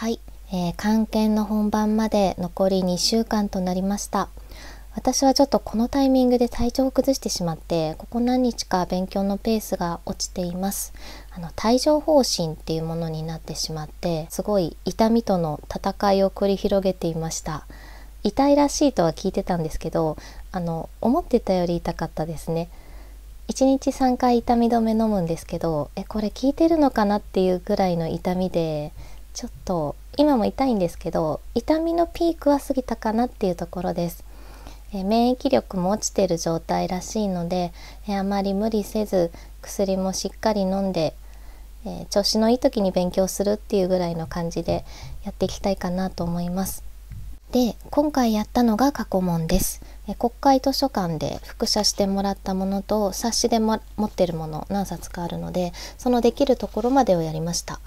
はい、えー、関係の本番まで残り2週間となりました私はちょっとこのタイミングで体調を崩してしまってここ何日か勉強のペースが落ちていますあの帯状疱疹っていうものになってしまってすごい痛みとの戦いを繰り広げていました痛いらしいとは聞いてたんですけどあの思ってたより痛かったですね1日3回痛み止め飲むんですけどえこれ効いてるのかなっていうぐらいの痛みでちょっと今も痛いんですけど痛みのピークは過ぎたかなっていうところです、えー、免疫力も落ちてる状態らしいので、えー、あまり無理せず薬もしっかり飲んで、えー、調子のいい時に勉強するっていうぐらいの感じでやっていきたいかなと思いますで今回やったのが過去問です国会図書館で複写してもらったものと冊子でも持ってるもの何冊かあるのでそのできるところまでをやりました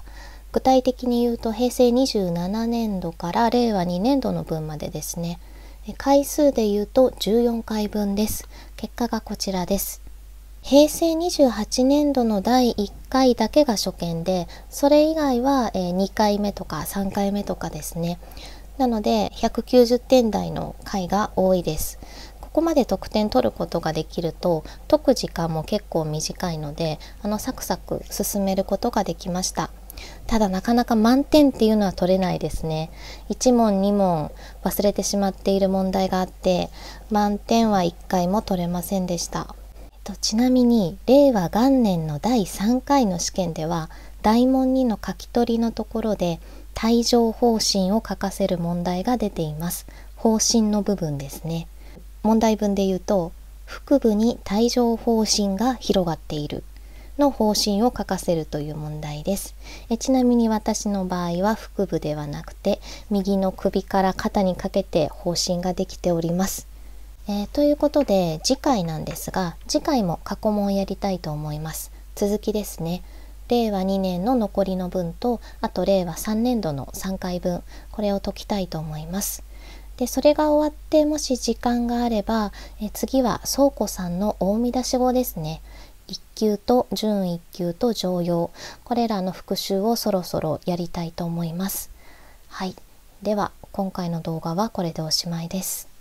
具体的に言うと平成27年度から令和2年度の分までですね回数で言うと14回分です結果がこちらです平成28年度の第1回だけが初見でそれ以外は2回目とか3回目とかですねなので190点台の回が多いですここまで得点取ることができると解く時間も結構短いのであのサクサク進めることができましたただなかなか満点っていうのは取れないですね1問2問忘れてしまっている問題があって満点は1回も取れませんでした、えっと、ちなみに令和元年の第3回の試験では大問2の書き取りのところで帯状方針を書かせる問題が出ています方針の部分ですね問題文で言うと腹部に帯状方針が広がっているの方針を書かせるという問題ですえちなみに私の場合は腹部ではなくて右の首から肩にかけて方針ができておりますえー、ということで次回なんですが次回も過去問をやりたいと思います続きですね令和2年の残りの分とあと令和3年度の3回分これを解きたいと思いますでそれが終わってもし時間があればえ次は倉庫さんの大見出し語ですね1級と準1級と常用これらの復習をそろそろやりたいと思います。はい、では今回の動画はこれでおしまいです。